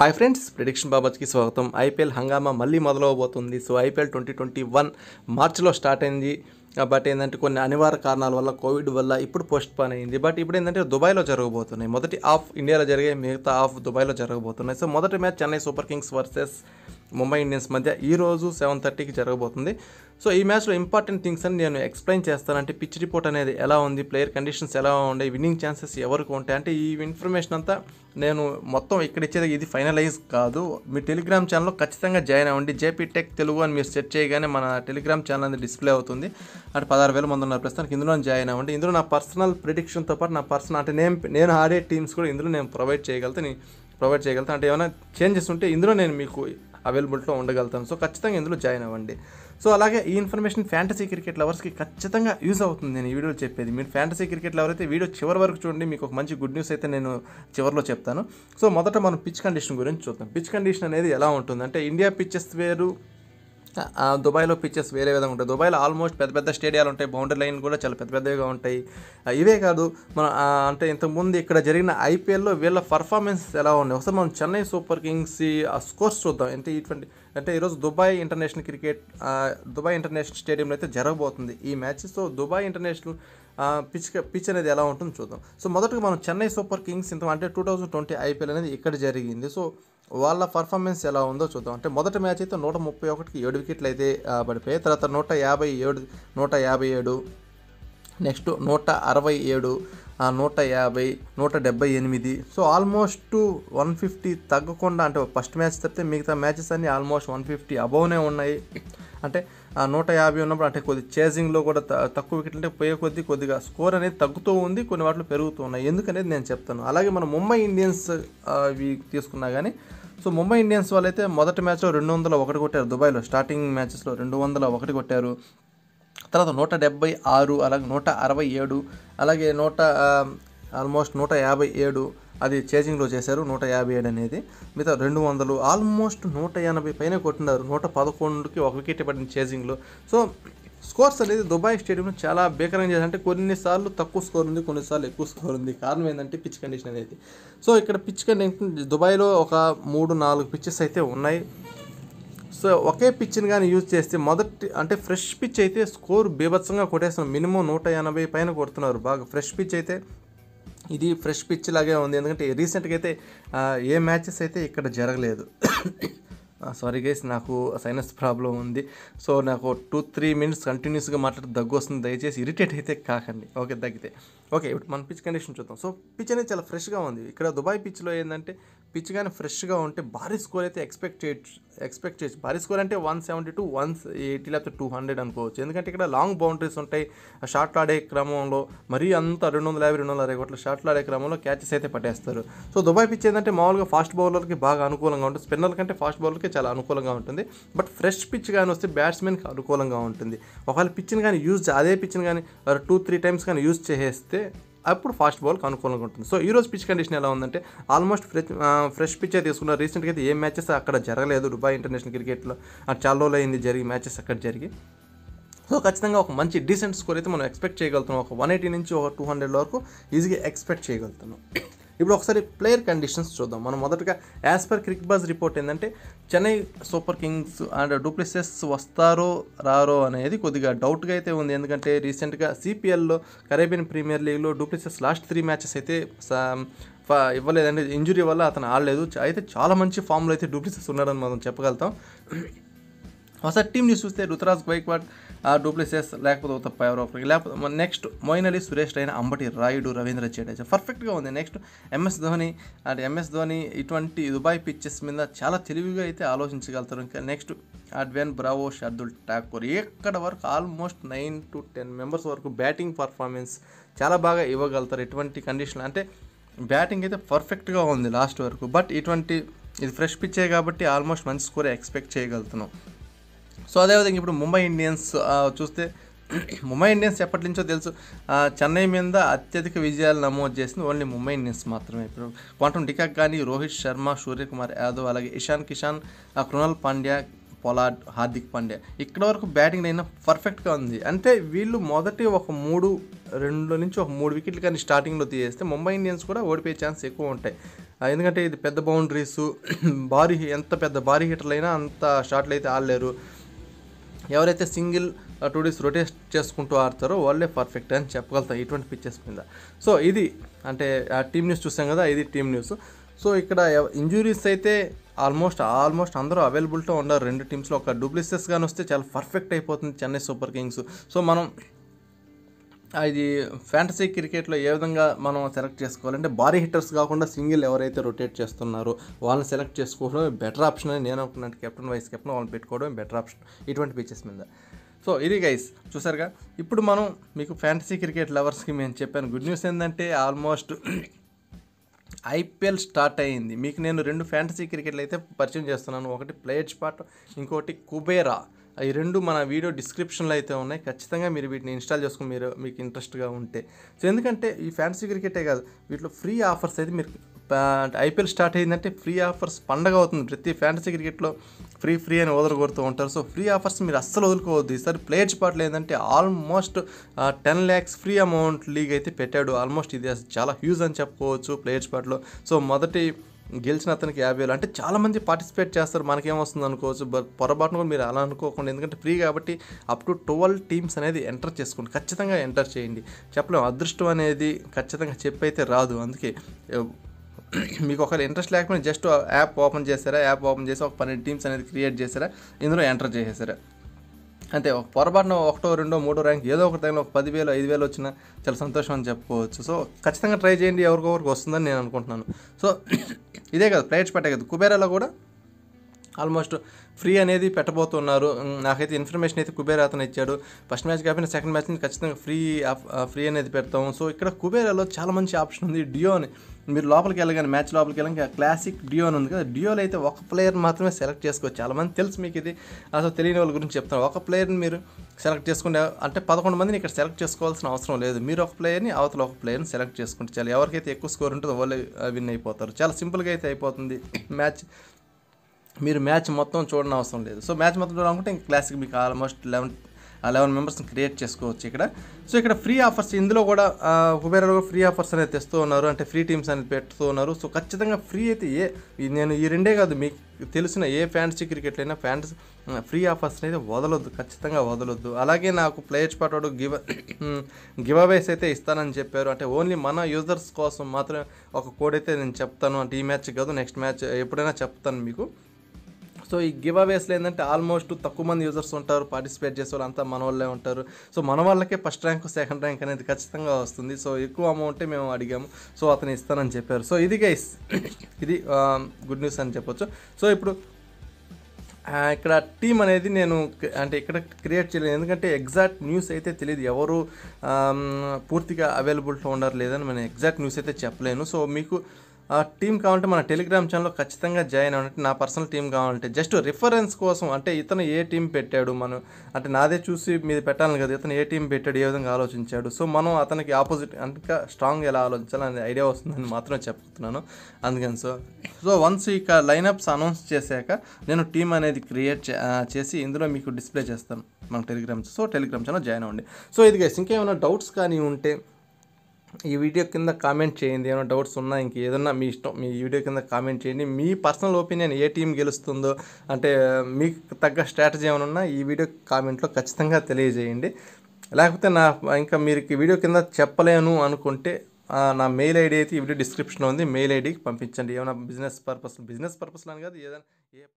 hi friends prediction బాబాజ్కి స్వాగతం IPL హంగామా మళ్ళీ మొదలవబోతుంది so IPL twenty twenty one మార్చిలో స్టార్ట్ అయింది బట్ ఏంటంటే కొన్ని అనివార్య కారణాల వల్ల కోవిడ్ వల్ల ఇప్పుడు పోస్ట్ పోన్ అయింది బట్ ఇప్పుడు ఏంటంటే దుబాయ్లో జరగబోతున్నాయి మొదటి ఆఫ్ ఇండియాలో జరిగే మిగతా హాఫ్ దుబాయ్లో జరగబోతున్నాయి సో మొదటి match Chennai super kings versus Mumbai Indians మధ్య ఈరోజు సెవెన్ థర్టీకి జరగబోతుంది సో ఈ మ్యాచ్లో ఇంపార్టెంట్ థింగ్స్ అని నేను ఎక్స్ప్లెయిన్ చేస్తానంటే పిచ్ రిపోర్ట్ అనేది ఎలా ఉంది ప్లేయర్ కండిషన్స్ ఎలా ఉండే విన్నింగ్ ఛాన్సెస్ ఎవరికి ఉంటాయి అంటే ఈ ఇన్ఫర్మేషన్ అంతా నేను మొత్తం ఇక్కడ ఇచ్చేది ఇది ఫైనలైజ్ కాదు మీ టెలిగ్రామ్ ఛానల్లో ఖచ్చితంగా జాయిన్ అవ్వండి జేపీ టెక్ తెలుగు అని మీరు సెర్చ్ చేయగానే మన టెలిగ్రామ్ ఛానల్ అనేది డిస్ప్లే అవుతుంది అంటే పదహారు వేల మంది ఉన్నారు ప్రస్తుతానికి ఇందులో జాయిన్ అవ్వండి ఇందులో నా పర్సనల్ ప్రిడిక్షన్తో పాటు నా పర్సనల్ అంటే నేను నేను ఆడే టీమ్స్ కూడా ఇందులో నేను ప్రొవైడ్ చేయగలుగుతాను ప్రొవైడ్ చేయగలుగుతాను అంటే ఏమైనా చేంజెస్ ఉంటే ఇందులో నేను మీకు అవైలబిలిటీలో ఉండగలుగుతాను సో ఖచ్చితంగా ఇందులో జాయిన్ అవ్వండి సో అలాగే ఈ ఇన్ఫర్మేషన్ ఫ్యాంటసీ క్రికెట్ లవర్స్కి ఖచ్చితంగా యూజ్ అవుతుంది నేను ఈ వీడియో చెప్పేది మీరు ఫ్యాంటసీ క్రికెట్ లవర్ అయితే వీడియో చివరి వరకు చూడండి మీకు ఒక మంచి గుడ్ న్యూస్ అయితే నేను చివరిలో చెప్తాను సో మొదట మనం పిచ్ కండిషన్ గురించి చూద్దాం పిచ్ కండిషన్ అనేది ఎలా ఉంటుందంటే ఇండియా పిచ్చెస్ వేరు దుబాయ్లో పిచ్చెస్ వేరే విధంగా ఉంటాయి దుబాయ్లో ఆల్మోస్ట్ పెద్ద పెద్ద స్టేడియాలు ఉంటాయి బౌండరీ లైన్ కూడా చాలా పెద్ద పెద్దవిగా ఉంటాయి ఇవే కాదు మనం అంటే ఇంతకుముందు ఇక్కడ జరిగిన ఐపీఎల్లో వీళ్ళ పర్ఫార్మెన్స్ ఎలా ఉన్నాయి ఒకసారి మనం చెన్నై సూపర్ కింగ్స్ ఆ స్కోర్స్ చూద్దాం అంటే ఇటువంటి అంటే ఈరోజు Dubai international cricket Dubai international స్టేడియంలో అయితే జరగబోతుంది ఈ match so Dubai international pitch pitch అనేది ఎలా ఉంటుందో చూద్దాం సో మొదటగా మనం చెన్నై సూపర్ కింగ్స్ ఇంత అంటే టూ థౌజండ్ ట్వంటీ ఐపీఎల్ అనేది ఇక్కడ జరిగింది సో వాళ్ళ పర్ఫార్మెన్స్ ఎలా ఉందో చూద్దాం అంటే మొదటి మ్యాచ్ అయితే నూట ముప్పై ఒకటికి ఏడు వికెట్లు అయితే పడిపోయాయి తర్వాత నూట యాభై ఏడు నూట యాభై ఏడు నెక్స్ట్ నూట అరవై ఏడు నూట యాభై నూట డెబ్బై ఎనిమిది సో ఆల్మోస్ట్ వన్ ఫిఫ్టీ తగ్గకుండా అంటే ఫస్ట్ మ్యాచ్ తప్పితే మిగతా మ్యాచెస్ అన్నీ ఆల్మోస్ట్ వన్ ఫిఫ్టీ అబౌనే ఉన్నాయి అంటే నూట యాభై ఉన్నప్పుడు అంటే కొద్ది చేజింగ్లో కూడా తక్కువ వికెట్లు అంటే పోయే కొద్ది కొద్దిగా స్కోర్ అనేది తగ్గుతూ ఉంది కొన్ని వాటిలో పెరుగుతూ ఉన్నాయి ఎందుకనేది నేను చెప్తాను అలాగే మన ముంబై ఇండియన్స్ తీసుకున్నా కానీ సో ముంబై ఇండియన్స్ వాళ్ళైతే మొదటి మ్యాచ్లో రెండు వందల ఒకటి కొట్టారు దుబాయ్లో స్టార్టింగ్ మ్యాచెస్లో రెండు వందల ఒకటి కొట్టారు తర్వాత నూట డెబ్బై ఆరు అలాగే నూట అరవై ఏడు అలాగే నూట ఆల్మోస్ట్ నూట యాభై ఏడు అది చేజింగ్లో చేశారు నూట యాభై ఏడు అనేది మిగతా రెండు వందలు ఆల్మోస్ట్ నూట ఎనభై పైన కొట్టినారు నూట పదకొండుకి ఒక వికెట్ పడిన చేజింగ్లో సో స్కోర్స్ అనేది దుబాయ్ స్టేడియం చాలా భీకరంగా చేసి అంటే కొన్నిసార్లు తక్కువ స్కోర్ ఉంది కొన్నిసార్లు ఎక్కువ స్కోర్ ఉంది కారణం ఏంటంటే పిచ్ కండిషన్ అనేది సో ఇక్కడ పిచ్ కండిషన్ దుబాయ్లో ఒక మూడు నాలుగు పిచ్చెస్ అయితే ఉన్నాయి సో ఒకే పిచ్ని కానీ యూజ్ చేస్తే మొదటి అంటే ఫ్రెష్ పిచ్ అయితే స్కోర్ బీభత్సంగా కొట్టేస్తున్నారు మినిమం నూట ఎనభై పైన కొడుతున్నారు బాగా ఫ్రెష్ పిచ్ అయితే ఇది ఫ్రెష్ పిచ్ లాగే ఉంది ఎందుకంటే రీసెంట్గా అయితే ఏ మ్యాచెస్ అయితే ఇక్కడ జరగలేదు సారీ ah, గైస్ నాకు సైనస్ ప్రాబ్లం ఉంది సో నాకు టూ త్రీ మినిట్స్ కంటిన్యూస్గా మాట్లాడి దగ్గు వస్తుంది దయచేసి ఇరిటేట్ అయితే కాకండి ఓకే దగ్గితే ఓకే ఇప్పుడు మన పిచ్ కండిషన్ చూద్దాం సో పిచ్ అనేది చాలా ఫ్రెష్గా ఉంది ఇక్కడ దుబాయ్ పిచ్లో ఏంటంటే పిచ్ కానీ ఫ్రెష్గా ఉంటే భారీ స్కోర్ అయితే ఎక్స్పెక్ట్ చేయొచ్చు ఎక్స్పెక్ట్ చేయొచ్చు భారీ స్కోర్ అంటే one seventy to one eighty లేకపోతే టూ హండ్రెడ్ అనుకోవచ్చు ఎందుకంటే ఇక్కడ లాంగ్ బౌండరీస్ ఉంటాయి షార్ట్ ఆడే క్రమంలో మరీ అంత రెండు వందల యాభై రెండు వందల అరవై కోట్ల షార్ట్లు ఆడే క్రమంలో క్యాచెస్ అయితే పట్టేస్తారు సో దుబాయ్ పిచ్ ఏంటంటే మామూలుగా ఫాస్ట్ బౌలర్కి బాగా అనుకూలంగా ఉంటుంది స్పిన్నర్ కంటే ఫాస్ట్ బౌలర్కి చాలా అనుకూలంగా ఉంటుంది బట్ ఫ్రెష్ పిచ్ కానీ వస్తే బ్యాట్స్మెన్కి అనుకూలంగా ఉంటుంది ఒకవేళ పిచ్చిని కానీ యూజ్ అదే పిచ్చిని కానీ టూ త్రీ టైమ్స్ కానీ యూజ్ చేసేస్తే అప్పుడు ఫాస్ట్ బాల్కి అనుకూలంగా ఉంటుంది సో ఈరోజు పిచ్ కండిషన్ ఎలా ఉందంటే ఆల్మోస్ట్ ఫ్రెష్ ఫ్రెష్ పిచ్చే తీసుకున్నారు రీసెంట్గా అయితే ఏ మ్యాచెస్ అక్కడ జరగలేదు దుబాయ్ ఇంటర్నేషనల్ క్రికెట్లో చాలా రోజులు అయింది జరిగి మ్యాచెస్ అక్కడ జరిగి సో ఖచ్చితంగా ఒక మంచి డీసెంట్ స్కోర్ అయితే మనం ఎక్స్పెక్ట్ చేయగలుగుతున్నాం ఒక వన్ ఎయిటీ నుంచి ఒక టూ హండ్రెడ్ వరకు ఈజీగా ఎక్స్పెక్ట్ చేయగలుగుతున్నాం ఇప్పుడు ఒకసారి ప్లేయర్ కండిషన్స్ చూద్దాం మనం మొదటగా as per Cricbuzz report ఏంటంటే Chennai super kings and du Plessis వస్తారో రారో అనేది కొద్దిగా డౌట్గా అయితే ఉంది ఎందుకంటే రీసెంట్గా సిపిఎల్లో కరేబియన్ ప్రీమియర్ లీగ్లో డూప్లిసెస్ లాస్ట్ త్రీ మ్యాచెస్ అయితే ఇవ్వలేదండి ఇంజురీ వల్ల అతను ఆడలేదు అయితే చాలా మంచి ఫామ్లో అయితే డూప్లిసెస్ ఉన్నాడని మనం చెప్పగలుగుతాం ఒకసారి టీమ్ని చూస్తే రుతురాజ్ గైక్వాడ్ ఆ డూప్లిసెస్ లేకపోతే తప్ప ఎవరో ఒకరికి లేకపోతే next Moeen Ali Suresh Raina Ambati Rayudu Ravindra Jadeja పర్ఫెక్ట్గా ఉంది నెక్స్ట్ ఎంఎస్ ధోని అంటే ఎంఎస్ ధోని ఇటువంటి దుబాయ్ పిచ్చెస్ మీద చాలా తెలివిగా అయితే ఆలోచించగలుగుతారు ఇంకా నెక్స్ట్ అడ్వెన్ బ్రావో షర్దుల్ ఠాకూర్ ఎక్కడ వరకు almost nine to ten members వరకు బ్యాటింగ్ పర్ఫార్మెన్స్ చాలా బాగా ఇవ్వగలుగుతారు ఎటువంటి కండిషన్ అంటే బ్యాటింగ్ అయితే పర్ఫెక్ట్గా ఉంది లాస్ట్ వరకు బట్ ఇటువంటి ఇది ఫ్రెష్ పిచ్చే కాబట్టి ఆల్మోస్ట్ మంచి స్కోర్ ఎక్స్పెక్ట్ చేయగలుగుతున్నాం సో అదేవిధంగా ఇప్పుడు ముంబై ఇండియన్స్ చూస్తే ముంబై ఇండియన్స్ ఎప్పటి నుంచో తెలుసు చెన్నై మీద అత్యధిక విజయాలు నమోదు చేసింది ఓన్లీ ముంబై ఇండియన్స్ మాత్రమే ఇప్పుడు క్వాంటమ్ డికాక్ కానీ రోహిత్ శర్మ సూర్యకుమార్ యాదవ్ అలాగే ఇషాన్ కిషాన్ కృణాల్ పాండ్యా పొలాడ్ హార్దిక్ పాండ్యా ఇక్కడ వరకు బ్యాటింగ్ అయినా పర్ఫెక్ట్గా ఉంది అంటే వీళ్ళు మొదటి ఒక మూడు రెండు నుంచి ఒక మూడు వికెట్లు కానీ స్టార్టింగ్లో తీసేస్తే ముంబై ఇండియన్స్ కూడా ఓడిపోయే ఛాన్స్ ఎక్కువ ఉంటాయి ఎందుకంటే ఇది పెద్ద బౌండరీస్ భారీ ఎంత పెద్ద భారీ అయినా అంత షాట్లు అయితే ఆడలేరు ఎవరైతే సింగిల్ టూ డేస్ రొటేట్ చేసుకుంటూ ఆడతారో వాళ్ళే పర్ఫెక్ట్ అని చెప్పగలుగుతారు ఇటువంటి పిచ్చెస్ మీద సో ఇది అంటే ఆ టీమ్ న్యూస్ చూసాం కదా ఇది టీమ్ న్యూస్ సో ఇక్కడ ఇంజురీస్ అయితే ఆల్మోస్ట్ ఆల్మోస్ట్ అందరూ అవైలబుల్తో ఉన్నారు రెండు టీమ్స్లో ఒక డూప్లిసెస్ కానీ వస్తే చాలా పర్ఫెక్ట్ అయిపోతుంది చెన్నై సూపర్ కింగ్స్ సో మనం ఇది ఫ్యాంటసీ క్రికెట్లో ఏ విధంగా మనం సెలెక్ట్ చేసుకోవాలంటే భారీ హిట్టర్స్ కాకుండా సింగిల్ ఎవరైతే రొటేట్ చేస్తున్నారో వాళ్ళని సెలెక్ట్ చేసుకోవడం బెటర్ ఆప్షన్ అని నేను అనుకున్నాను కెప్టెన్ వైస్ కెప్టెన్ వాళ్ళని పెట్టుకోవడం బెటర్ ఆప్షన్ ఇటువంటి పిచ్చెస్ మీద సో ఇది గైస్ చూసారుగా ఇప్పుడు మనం మీకు ఫ్యాంటసీ క్రికెట్ లవర్స్కి నేను చెప్పాను గుడ్ న్యూస్ ఏంటంటే ఆల్మోస్ట్ ఐపీఎల్ స్టార్ట్ అయ్యింది మీకు నేను రెండు ఫ్యాంటసీ క్రికెట్లు అయితే పరిచయం చేస్తున్నాను ఒకటి ప్లేయర్స్ పార్ట్ ఇంకోటి కుబేరా ఈ రెండు మన వీడియో డిస్క్రిప్షన్లో అయితే ఉన్నాయి ఖచ్చితంగా మీరు వీటిని ఇన్స్టాల్ చేసుకుని మీరు మీకు ఇంట్రెస్ట్గా ఉంటే సో ఎందుకంటే ఈ ఫ్యాన్సీ క్రికెటే కాదు వీటిలో ఫ్రీ ఆఫర్స్ అయితే మీరు ఐపీఎల్ స్టార్ట్ అయిందంటే ఫ్రీ ఆఫర్స్ పండగ అవుతుంది ప్రతి ఫ్యాంటసీ క్రికెట్లో ఫ్రీ ఫ్రీ అని వదలగొడుతూ ఉంటారు సో ఫ్రీ ఆఫర్స్ మీరు అస్సలు వదులుకోవద్దు ఈసారి ప్లేయర్స్ పాటలు ఏంటంటే almost ten lakhs free amount league అయితే పెట్టాడు ఆల్మోస్ట్ ఇది చాలా హ్యూజ్ అని చెప్పుకోవచ్చు ప్లేయర్స్ పాటలో సో మొదటి గెలిచిన అతనికి యాభై వేలు అంటే చాలామంది పార్టిసిపేట్ చేస్తారు మనకేమొస్తుంది అనుకోవచ్చు బట్ పొరపాటును కూడా మీరు అలా అనుకోకుండా ఎందుకంటే ఫ్రీ కాబట్టి అప్ టు ట్వెల్వ్ టీమ్స్ అనేది ఎంటర్ చేసుకోండి ఖచ్చితంగా ఎంటర్ చేయండి చెప్పలేము అదృష్టం అనేది ఖచ్చితంగా చెప్పైతే రాదు అందుకే మీకు ఒకరు ఇంట్రెస్ట్ లేకపోయినా జస్ట్ యాప్ ఓపెన్ చేశారా యాప్ ఓపెన్ చేసి ఒక పన్నెండు టీమ్స్ అనేది క్రియేట్ చేశారా ఇందులో ఎంటర్ చేసేసారా అంటే పొరపాటున ఒకటో రెండో మూడో ర్యాంక్ ఏదో ఒక టైంలో ఒక పదివేలు ఐదు వేలు వచ్చినా చాలా సంతోషం అని చెప్పుకోవచ్చు సో ఖచ్చితంగా ట్రై చేయండి ఎవరికొవరికి వస్తుందని నేను అనుకుంటున్నాను సో ఇదే కదా ప్లేట్స్ పెట్టే కదా కుబేరాలో కూడా ఆల్మోస్ట్ ఫ్రీ అనేది పెట్టబోతున్నారు నాకైతే ఇన్ఫర్మేషన్ అయితే కుబేర్ అతను ఇచ్చాడు ఫస్ట్ మ్యాచ్ కాకపోయినా సెకండ్ మ్యాచ్ ఖచ్చితంగా ఫ్రీ ఫ్రీ అనేది పెడతాం సో ఇక్కడ కుబేరాలో చాలా మంచి ఆప్షన్ ఉంది డియో అని మీరు లోపలికి వెళ్ళగానే మ్యాచ్ లోపలికి వెళ్ళగా క్లాసిక్ డియో అని ఉంది కదా డియోలో అయితే ఒక ప్లేయర్ మాత్రమే సెలెక్ట్ చేసుకోవచ్చు చాలామంది తెలుసు మీకు ఇది అసలు తెలియని వాళ్ళ గురించి చెప్తాను ఒక ప్లేయర్ని మీరు సెలెక్ట్ చేసుకుంటే అంటే పదకొండు మందిని ఇక్కడ సెలెక్ట్ చేసుకోవాల్సిన అవసరం లేదు మీరు ఒక ప్లేయర్ని అవతల ఒక ప్లేయర్ని సెలెక్ట్ చేసుకుంటే చాలా ఎవరికైతే ఎక్కువ స్కోర్ ఉంటుందో వాళ్ళే విన్ అయిపోతారు చాలా సింపుల్గా అయితే అయిపోతుంది మ్యాచ్ మీరు మ్యాచ్ మొత్తం చూడని అవసరం లేదు సో మ్యాచ్ మొత్తం చూడాలనుకుంటే ఇంకా క్లాసిక్ మీకు ఆల్మోస్ట్ లెవెన్ లెవెన్ మెంబర్స్ని క్రియేట్ చేసుకోవచ్చు ఇక్కడ సో ఇక్కడ ఫ్రీ ఆఫర్స్ ఇందులో కూడా కుబేరాలో ఫ్రీ ఆఫర్స్ అనేది తెస్తూ ఉన్నారు అంటే ఫ్రీ టీమ్స్ అనేది పెడుతూ ఉన్నారు సో ఖచ్చితంగా ఫ్రీ అయితే ఏ నేను ఈ రెండే కాదు మీకు తెలిసిన ఏ ఫ్యాన్సీ క్రికెట్లో అయినా ఫ్యాన్స్ ఫ్రీ ఆఫర్స్ అయితే వదలొద్దు ఖచ్చితంగా వదలొద్దు అలాగే నాకు ప్లేయర్స్ పాటు గివ్ గివ్ అవేస్ అయితే ఇస్తానని చెప్పారు అంటే ఓన్లీ మన యూజర్స్ కోసం మాత్రమే ఒక కోడ్ అయితే నేను చెప్తాను అంటే ఈ మ్యాచ్ కాదు నెక్స్ట్ మ్యాచ్ ఎప్పుడైనా చెప్తాను మీకు సో ఈ గివ్ అవేస్లో ఏంటంటే ఆల్మోస్ట్ తక్కువ మంది యూజర్స్ ఉంటారు పార్టిసిపేట్ చేసే వాళ్ళు అంతా మన వాళ్ళే ఉంటారు సో మన వాళ్ళకే ఫస్ట్ ర్యాంక్ సెకండ్ ర్యాంక్ అనేది ఖచ్చితంగా వస్తుంది సో ఎక్కువ అమౌంటే మేము అడిగాము సో అతను ఇస్తానని చెప్పారు సో ఇది గైస్ ఇది గుడ్ న్యూస్ అని చెప్పొచ్చు సో ఇప్పుడు ఇక్కడ టీం అనేది నేను అంటే ఇక్కడ క్రియేట్ చేయలేదు ఎందుకంటే ఎగ్జాక్ట్ న్యూస్ అయితే తెలియదు ఎవరు పూర్తిగా అవైలబుల్తో ఉండరు లేదని నేను ఎగ్జాక్ట్ న్యూస్ అయితే చెప్పలేను సో మీకు టీం కావాలంటే మన టెలిగ్రామ్ ఛానల్లో ఖచ్చితంగా జాయిన్ అవ్వాలంటే నా పర్సనల్ టీం కావాలంటే జస్ట్ రిఫరెన్స్ కోసం అంటే ఇతను ఏ టీం పెట్టాడు మనం అంటే నాదే చూసి మీద పెట్టాలని కదా ఇతను ఏ టీం పెట్టాడు ఏ విధంగా ఆలోచించాడు సో మనం అతనికి ఆపోజిట్ అంటే స్ట్రాంగ్ ఎలా ఆలోచించాలని ఐడియా వస్తుందని మాత్రమే చెప్తున్నాను అందుకని సో సో వన్స్ ఇక లైనప్స్ అనౌన్స్ చేశాక నేను టీం అనేది క్రియేట్ చేసి ఇందులో మీకు డిస్ప్లే చేస్తాను మన Telegram so Telegram channel join అవ్వండి సో ఇది గైస్ ఇంకేమైనా డౌట్స్ కానీ ఉంటే ఈ వీడియో కింద కామెంట్ చేయండి ఏమైనా డౌట్స్ ఉన్నా ఏదన్నా మీ ఇష్టం మీ వీడియో కింద కామెంట్ చేయండి మీ పర్సనల్ ఒపీనియన్ ఏ టీం గెలుస్తుందో అంటే మీకు తగ్గ స్ట్రాటజీ ఏమైనా ఉన్నా ఈ వీడియో కామెంట్లో ఖచ్చితంగా తెలియజేయండి లేకపోతే నా ఇంకా మీరు వీడియో కింద చెప్పలేను అనుకుంటే నా మెయిల్ ఐడి అయితే ఈ వీడియో డిస్క్రిప్షన్లో ఉంది మెయిల్ ఐడికి పంపించండి ఏమైనా బిజినెస్ పర్పస్ బిజినెస్ పర్పస్లో అని కాదు ఏదైనా ఏ